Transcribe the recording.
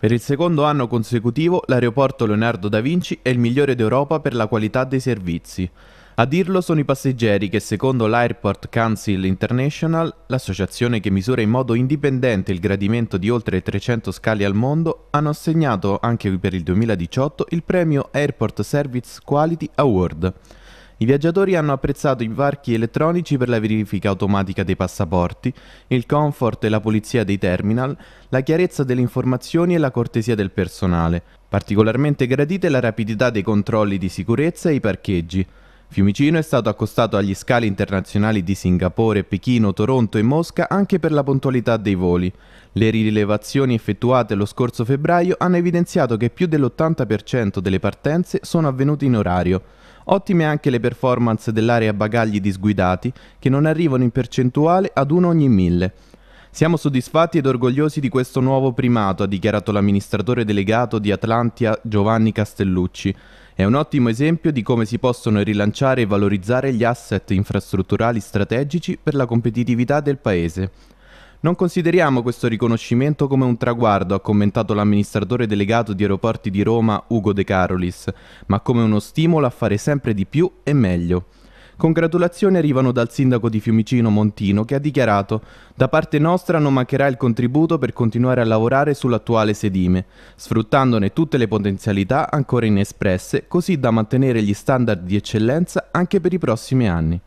Per il secondo anno consecutivo l'aeroporto Leonardo da Vinci è il migliore d'Europa per la qualità dei servizi. A dirlo sono i passeggeri che secondo l'Airport Council International, l'associazione che misura in modo indipendente il gradimento di oltre 300 scali al mondo, hanno assegnato anche per il 2018 il premio Airport Service Quality Award. I viaggiatori hanno apprezzato i varchi elettronici per la verifica automatica dei passaporti, il comfort e la pulizia dei terminal, la chiarezza delle informazioni e la cortesia del personale. Particolarmente gradite la rapidità dei controlli di sicurezza e i parcheggi. Fiumicino è stato accostato agli scali internazionali di Singapore, Pechino, Toronto e Mosca anche per la puntualità dei voli. Le rilevazioni effettuate lo scorso febbraio hanno evidenziato che più dell'80% delle partenze sono avvenute in orario. Ottime anche le performance dell'area bagagli disguidati, che non arrivano in percentuale ad uno ogni mille. Siamo soddisfatti ed orgogliosi di questo nuovo primato, ha dichiarato l'amministratore delegato di Atlantia Giovanni Castellucci. È un ottimo esempio di come si possono rilanciare e valorizzare gli asset infrastrutturali strategici per la competitività del Paese. Non consideriamo questo riconoscimento come un traguardo, ha commentato l'amministratore delegato di Aeroporti di Roma Ugo De Carolis, ma come uno stimolo a fare sempre di più e meglio. Congratulazioni arrivano dal sindaco di Fiumicino Montino che ha dichiarato da parte nostra non mancherà il contributo per continuare a lavorare sull'attuale sedime, sfruttandone tutte le potenzialità ancora inespresse così da mantenere gli standard di eccellenza anche per i prossimi anni.